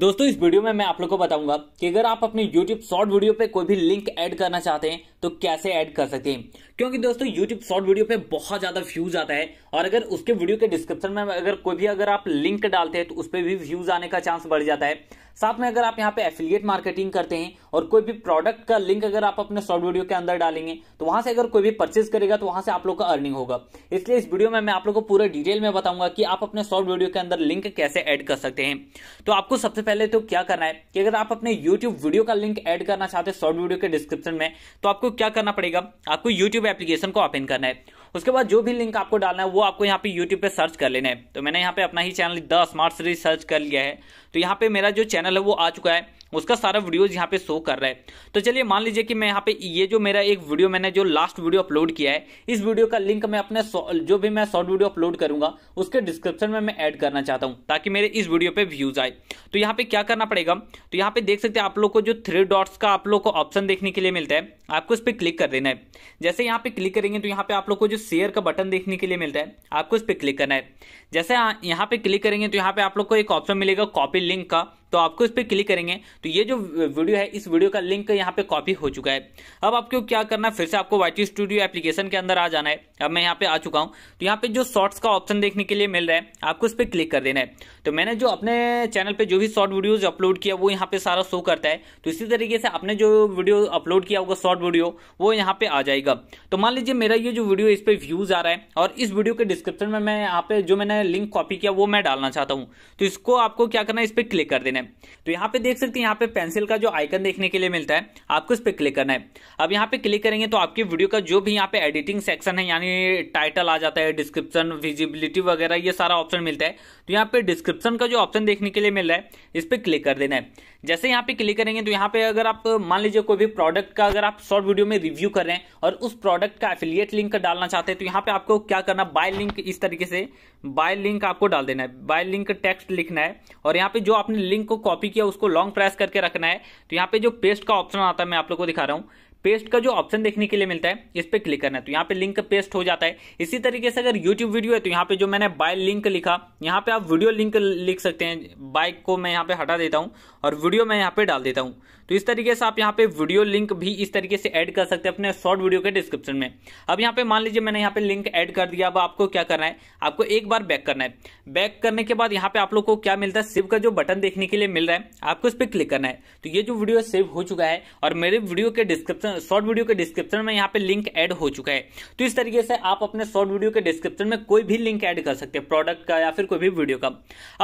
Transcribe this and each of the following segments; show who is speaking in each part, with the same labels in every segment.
Speaker 1: दोस्तों इस वीडियो में मैं आप लोग को बताऊंगा कि अगर आप अपने YouTube शॉर्ट वीडियो पे कोई भी लिंक ऐड करना चाहते हैं तो कैसे ऐड कर सकते हैं क्योंकि दोस्तों YouTube शॉर्ट वीडियो पे बहुत ज्यादा व्यूज आता है और अगर उसके वीडियो के डिस्क्रिप्शन में अगर कोई भी अगर आप लिंक डालते हैं तो उस पर भी व्यूज आने का चांस बढ़ जाता है साथ में अगर आप यहाँ पे एफिलियट मार्केटिंग करते हैं और कोई भी प्रोडक्ट का लिंक अगर आप अपने शॉर्ट वीडियो के अंदर डालेंगे तो वहां से अगर कोई भी परचेज करेगा तो वहां से आप लोग का अर्निंग होगा इसलिए इस वीडियो में मैं आप लोग को पूरा डिटेल में बताऊंगा कि आप अपने शॉर्ट वीडियो के अंदर लिंक कैसे ऐड कर सकते हैं तो आपको सबसे पहले तो क्या करना है कि अगर आप अपने यूट्यूब वीडियो का लिंक एड करना चाहते हैं शॉर्ट वीडियो के डिस्क्रिप्शन में तो आपको क्या करना पड़ेगा आपको यूट्यूब एप्लीकेशन को ओपन करना है उसके बाद जो भी लिंक आपको डालना है वो आपको यहाँ पे यूट्यूब पे सर्च कर लेना है तो मैंने यहाँ पे अपना ही channel the smart series search कर लिया है तो यहाँ पे मेरा जो चैनल है वो आ चुका है उसका सारा वीडियोज यहाँ पे शो कर रहा है तो चलिए मान लीजिए कि मैं यहाँ पे ये जो मेरा एक वीडियो मैंने जो लास्ट वीडियो अपलोड किया है इस वीडियो का लिंक मैं अपने जो भी मैं शॉर्ट वीडियो अपलोड करूंगा उसके डिस्क्रिप्शन में मैं ऐड करना चाहता हूँ ताकि मेरे इस वीडियो पे व्यूज आए तो यहाँ पे क्या करना पड़ेगा तो यहाँ पे देख सकते हैं आप लोग को जो थ्री डॉट्स का आप लोग को ऑप्शन देखने के लिए मिलता है आपको इस पर क्लिक कर देना है जैसे यहाँ पे क्लिक करेंगे तो यहाँ पे आप लोग को जो शेयर का बटन देखने के लिए मिलता है आपको इस पर क्लिक करना है जैसे यहाँ पे क्लिक करेंगे तो यहाँ पे आप लोग को एक ऑप्शन मिलेगा कॉपी लिंक का तो आपको इस पर क्लिक करेंगे तो ये जो वीडियो है इस वीडियो का लिंक यहाँ पे कॉपी हो चुका है अब आपको क्या करना है फिर से आपको वाई स्टूडियो एप्लीकेशन के अंदर आ जाना है अब मैं यहाँ पे आ चुका हूँ तो यहाँ पे जो शॉर्ट्स का ऑप्शन देखने के लिए मिल रहा है आपको इस पर क्लिक कर देना है तो मैंने जो अपने चैनल पर जो भी शॉर्ट वीडियोज अपलोड किया वो यहाँ पे सारा शो करता है तो इसी तरीके से आपने जो वीडियो अपलोड किया होगा शॉर्ट वीडियो वो यहाँ पे आ जाएगा तो मान लीजिए मेरा ये जो वीडियो इस पर व्यूज आ रहा है और इस वीडियो के डिस्क्रिप्शन में मैं यहाँ पे जो मैंने लिंक कॉपी किया वो मैं डालना चाहता हूँ तो इसको आपको क्या करना है इस पर क्लिक कर देना है तो यहाँ पे देख सकते हैं यहाँ पे पेंसिल का जो आइकन देखने के लिए मिलता है आपको इस पर क्लिक करना है अब यहाँ पे क्लिक करेंगे तो आपकी वीडियो का जो भी यहाँ पे एडिटिंग सेक्शन है यानी टाइटल आ जाता है डिस्क्रिप्शन विजिबिलिटी वगैरह ये सारा ऑप्शन मिलता है तो यहाँ पे डिस्क्रिप्शन का जो ऑप्शन देखने के लिए मिल रहा है इस पर क्लिक कर देना है जैसे यहाँ पे क्लिक करेंगे तो यहाँ पे अगर आप मान लीजिए कोई भी प्रोडक्ट का अगर आप शॉर्ट वीडियो में रिव्यू कर रहे हैं और उस प्रोडक्ट का एफिलियट लिंक डालना चाहते हैं तो यहाँ पे आपको क्या करना बाय लिंक इस तरीके से बाय लिंक आपको डाल देना है बाय लिंक टेक्स्ट लिखना है और यहाँ पे जो आपने लिंक को कॉपी किया उसको लॉन्ग प्रेस करके रखना है तो यहाँ पे जो पेस्ट का ऑप्शन आता है मैं आप लोग को दिखा रहा हूँ पेस्ट का जो ऑप्शन देखने के लिए मिलता है इस पर क्लिक करना है तो यहाँ पे लिंक पेस्ट हो जाता है इसी तरीके से अगर यूट्यूब वीडियो है तो यहाँ पे जो मैंने बाय लिंक लिखा यहाँ पे आप वीडियो लिंक लिख सकते हैं बाइक को मैं यहाँ पे हटा देता हूँ और वीडियो मैं यहाँ पे डाल देता हूँ तो इस तरीके से आप यहाँ पे वीडियो लिंक भी इस तरीके से ऐड कर सकते हैं अपने शॉर्ट वीडियो के डिस्क्रिप्शन में अब यहाँ पे मान लीजिए मैंने यहाँ पे लिंक ऐड कर दिया अब आपको क्या करना है आपको एक बार बैक करना है बैक करने के बाद यहाँ पे आप लोग को क्या मिलता है सिव का जो बटन देखने के लिए मिल रहा है आपको इस पर क्लिक करना है तो ये जो वीडियो सेव हो चुका है और मेरे वीडियो के डिस्क्रिप्शन शॉर्ट वीडियो के डिस्क्रिप्शन में यहाँ पे लिंक एड हो चुका है तो इस तरीके से आप अपने शॉर्ट वीडियो के डिस्क्रिप्शन में कोई भी लिंक एड कर सकते हैं प्रोडक्ट का या फिर कोई भी वीडियो का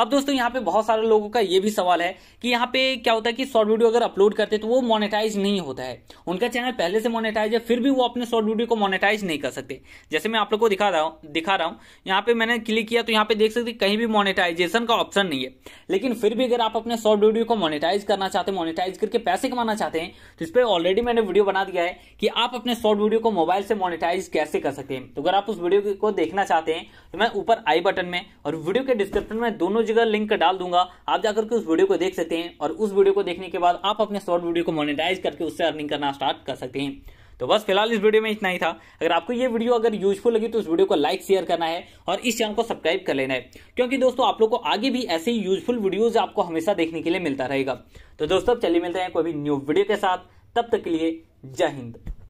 Speaker 1: अब दोस्तों यहाँ पे बहुत सारे लोगों का ये भी सवाल है कि यहाँ पे क्या होता है कि शॉर्ट वीडियो अगर अपलोड करते तो वो मोनेटाइज नहीं होता है उनका चैनल पहले से मोनेटाइज है फिर भी वो अपने शॉर्ट वीडियो को मोनेटाइज नहीं कर सकते जैसे मैं आप लोग को दिखा रहा हूँ दिखा रहा हूँ यहाँ पे मैंने क्लिक किया तो यहाँ पे देख सकते कहीं भी मोनेटाइजेशन का ऑप्शन नहीं है लेकिन फिर भी अगर आप अपने शॉर्ट वीडियो को मोनेटाइज करना चाहते हैं मोनेटाइज करके पैसे कमाना चाहते हैं तो इस पर ऑलरेडी मैंने वीडियो बना दिया है कि आप अपने शॉर्ट वीडियो को मोबाइल से मोनिटाइज कैसे कर सकते हैं तो अगर आप उस वीडियो को देखना चाहते हैं तो मैं ऊपर आई बटन में और वीडियो के डिस्क्रिप्शन में दोनों जगह लिंक डाल दूंगा आप जाकर के उस वीडियो को देख सकते हैं और उस वीडियो को देखने के बाद आप अपने शॉर्ट वीडियो को मोनेटाइज करके उससे अर्निंग करना स्टार्ट कर सकते हैं तो बस फिलहाल इस वीडियो में इतना ही था अगर आपको ये वीडियो अगर यूजफुल लगी तो इस वीडियो को लाइक शेयर करना है और इस चैनल को सब्सक्राइब कर लेना है क्योंकि दोस्तों आप लोग को आगे भी ऐसे ही यूजफुल वीडियोज आपको हमेशा देखने के लिए मिलता रहेगा तो दोस्तों चलिए मिलते हैं कोई भी न्यू वीडियो के साथ तब तक के लिए जय हिंद